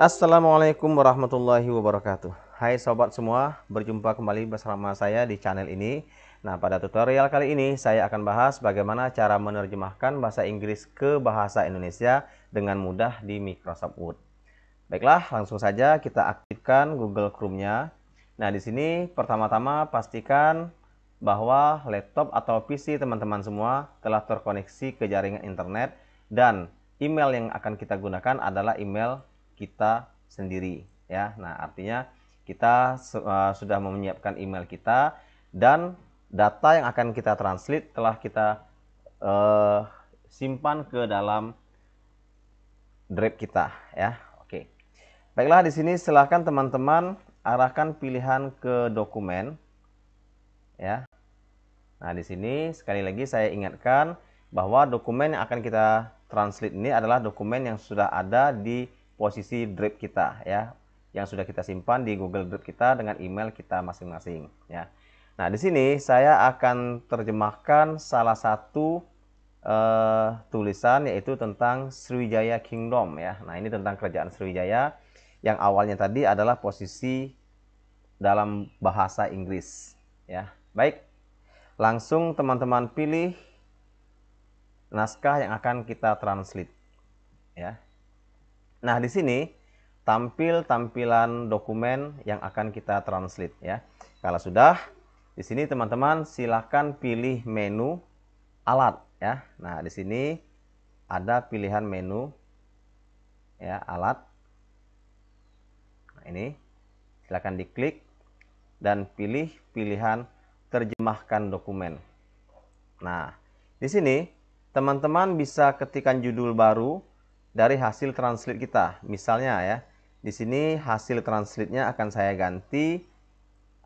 Assalamualaikum warahmatullahi wabarakatuh Hai sobat semua, berjumpa kembali bersama saya di channel ini Nah pada tutorial kali ini saya akan bahas bagaimana cara menerjemahkan bahasa Inggris ke bahasa Indonesia dengan mudah di Microsoft Word Baiklah langsung saja kita aktifkan Google Chrome-nya Nah di sini pertama-tama pastikan bahwa laptop atau PC teman-teman semua telah terkoneksi ke jaringan internet dan email yang akan kita gunakan adalah email kita sendiri ya. Nah, artinya kita uh, sudah menyiapkan email kita dan data yang akan kita translate telah kita uh, simpan ke dalam drive kita ya. Oke. Baiklah di sini silahkan teman-teman arahkan pilihan ke dokumen ya. Nah, di sini sekali lagi saya ingatkan bahwa dokumen yang akan kita translate ini adalah dokumen yang sudah ada di posisi drip kita ya yang sudah kita simpan di Google Drive kita dengan email kita masing-masing ya. Nah, di sini saya akan terjemahkan salah satu uh, tulisan yaitu tentang Sriwijaya Kingdom ya. Nah, ini tentang kerajaan Sriwijaya yang awalnya tadi adalah posisi dalam bahasa Inggris ya. Baik. Langsung teman-teman pilih naskah yang akan kita translate ya. Nah, di sini tampil tampilan dokumen yang akan kita translate ya. Kalau sudah, di sini teman-teman silahkan pilih menu alat ya. Nah, di sini ada pilihan menu ya alat. Nah, ini silahkan diklik dan pilih pilihan terjemahkan dokumen. Nah, di sini teman-teman bisa ketikkan judul baru dari hasil translate kita. Misalnya ya, di sini hasil translate-nya akan saya ganti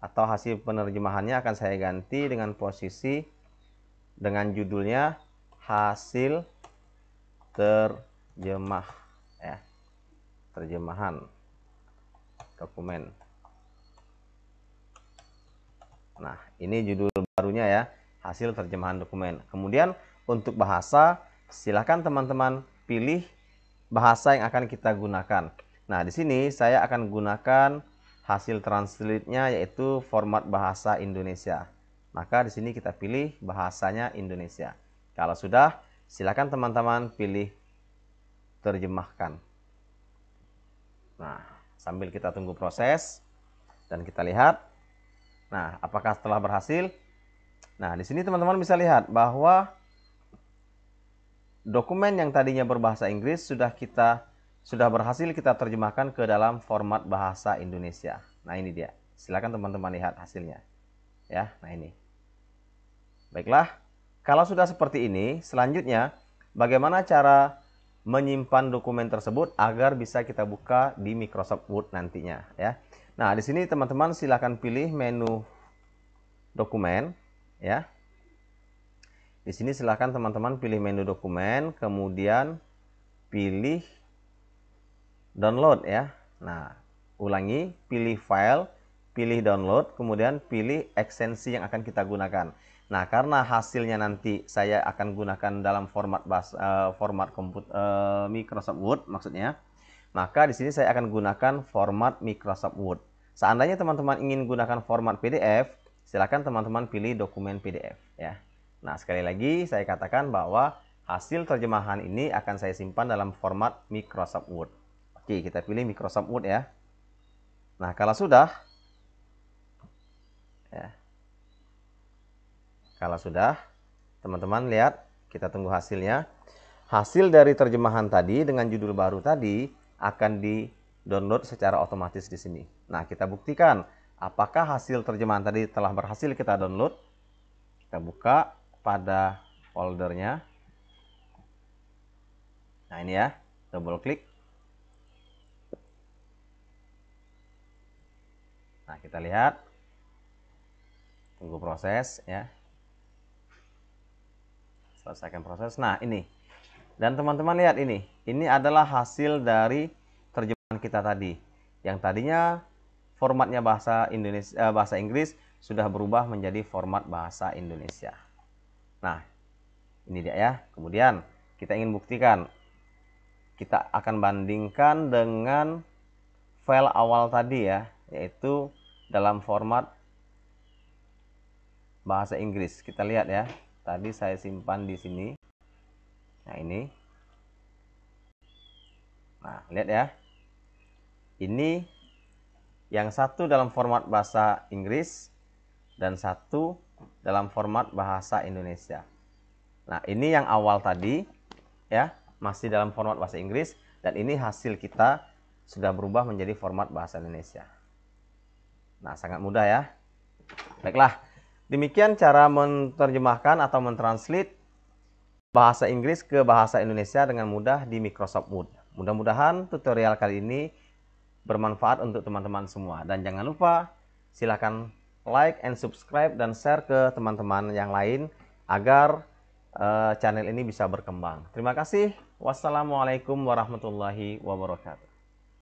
atau hasil penerjemahannya akan saya ganti dengan posisi dengan judulnya hasil terjemah ya terjemahan dokumen nah ini judul barunya ya hasil terjemahan dokumen kemudian untuk bahasa silahkan teman-teman pilih bahasa yang akan kita gunakan. Nah, di sini saya akan gunakan hasil translate-nya yaitu format bahasa Indonesia. Maka di sini kita pilih bahasanya Indonesia. Kalau sudah, silakan teman-teman pilih terjemahkan. Nah, sambil kita tunggu proses dan kita lihat nah apakah telah berhasil. Nah, di sini teman-teman bisa lihat bahwa dokumen yang tadinya berbahasa Inggris sudah kita sudah berhasil kita terjemahkan ke dalam format bahasa Indonesia. Nah, ini dia. Silakan teman-teman lihat hasilnya. Ya, nah ini. Baiklah, kalau sudah seperti ini, selanjutnya bagaimana cara menyimpan dokumen tersebut agar bisa kita buka di Microsoft Word nantinya ya. Nah, di sini teman-teman silakan pilih menu dokumen ya. Di sini silahkan teman-teman pilih menu dokumen, kemudian pilih download ya. Nah, ulangi, pilih file, pilih download, kemudian pilih ekstensi yang akan kita gunakan. Nah, karena hasilnya nanti saya akan gunakan dalam format bas, uh, format komputer uh, Microsoft Word maksudnya. Maka di sini saya akan gunakan format Microsoft Word. Seandainya teman-teman ingin gunakan format PDF, silakan teman-teman pilih dokumen PDF ya. Nah, sekali lagi saya katakan bahwa hasil terjemahan ini akan saya simpan dalam format Microsoft Word. Oke, kita pilih Microsoft Word ya. Nah, kalau sudah ya. Kalau sudah, teman-teman lihat kita tunggu hasilnya. Hasil dari terjemahan tadi dengan judul baru tadi akan di-download secara otomatis di sini. Nah, kita buktikan apakah hasil terjemahan tadi telah berhasil kita download. Kita buka pada foldernya. Nah ini ya, double klik. Nah kita lihat, tunggu proses ya. Selesaikan proses. Nah ini, dan teman-teman lihat ini, ini adalah hasil dari terjemahan kita tadi. Yang tadinya formatnya bahasa Indonesia eh, bahasa Inggris sudah berubah menjadi format bahasa Indonesia. Nah, ini dia ya. Kemudian kita ingin buktikan. Kita akan bandingkan dengan file awal tadi ya, yaitu dalam format bahasa Inggris. Kita lihat ya. Tadi saya simpan di sini. Nah, ini. Nah, lihat ya. Ini yang satu dalam format bahasa Inggris dan satu dalam format bahasa Indonesia. Nah, ini yang awal tadi ya, masih dalam format bahasa Inggris dan ini hasil kita sudah berubah menjadi format bahasa Indonesia. Nah, sangat mudah ya. Baiklah. Demikian cara menerjemahkan atau mentranslate bahasa Inggris ke bahasa Indonesia dengan mudah di Microsoft Word. Mudah-mudahan tutorial kali ini bermanfaat untuk teman-teman semua dan jangan lupa silakan like and subscribe dan share ke teman-teman yang lain agar uh, channel ini bisa berkembang. Terima kasih. Wassalamualaikum warahmatullahi wabarakatuh.